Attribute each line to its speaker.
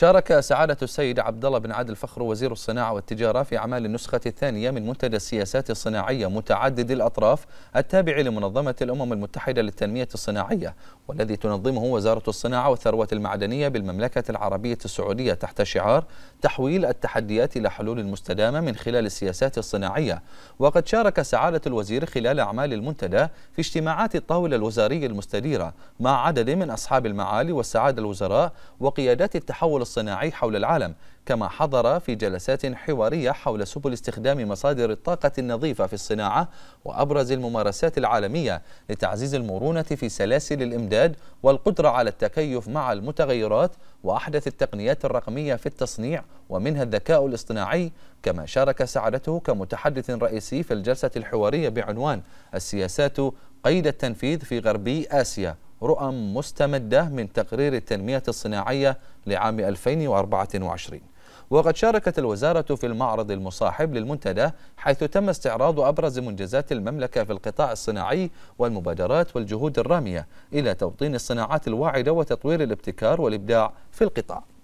Speaker 1: شارك سعادة السيد عبد الله بن عادل فخر وزير الصناعة والتجارة في أعمال النسخة الثانية من منتدى السياسات الصناعية متعدد الأطراف التابع لمنظمة الأمم المتحدة للتنمية الصناعية والذي تنظمه وزارة الصناعة والثروة المعدنية بالمملكة العربية السعودية تحت شعار تحويل التحديات إلى حلول مستدامة من خلال السياسات الصناعية وقد شارك سعادة الوزير خلال أعمال المنتدى في اجتماعات الطاولة الوزارية المستديرة مع عدد من أصحاب المعالي والسعادة الوزراء وقيادات التحول الصناعي حول العالم كما حضر في جلسات حوارية حول سبل استخدام مصادر الطاقة النظيفة في الصناعة وأبرز الممارسات العالمية لتعزيز المرونة في سلاسل الإمداد الإعداد والقدرة على التكيف مع المتغيرات وأحدث التقنيات الرقمية في التصنيع ومنها الذكاء الاصطناعي كما شارك سعادته كمتحدث رئيسي في الجلسة الحوارية بعنوان السياسات قيد التنفيذ في غربي آسيا رؤى مستمدة من تقرير التنمية الصناعية لعام 2024 وقد شاركت الوزارة في المعرض المصاحب للمنتدى حيث تم استعراض أبرز منجزات المملكة في القطاع الصناعي والمبادرات والجهود الرامية إلى توطين الصناعات الواعدة وتطوير الابتكار والإبداع في القطاع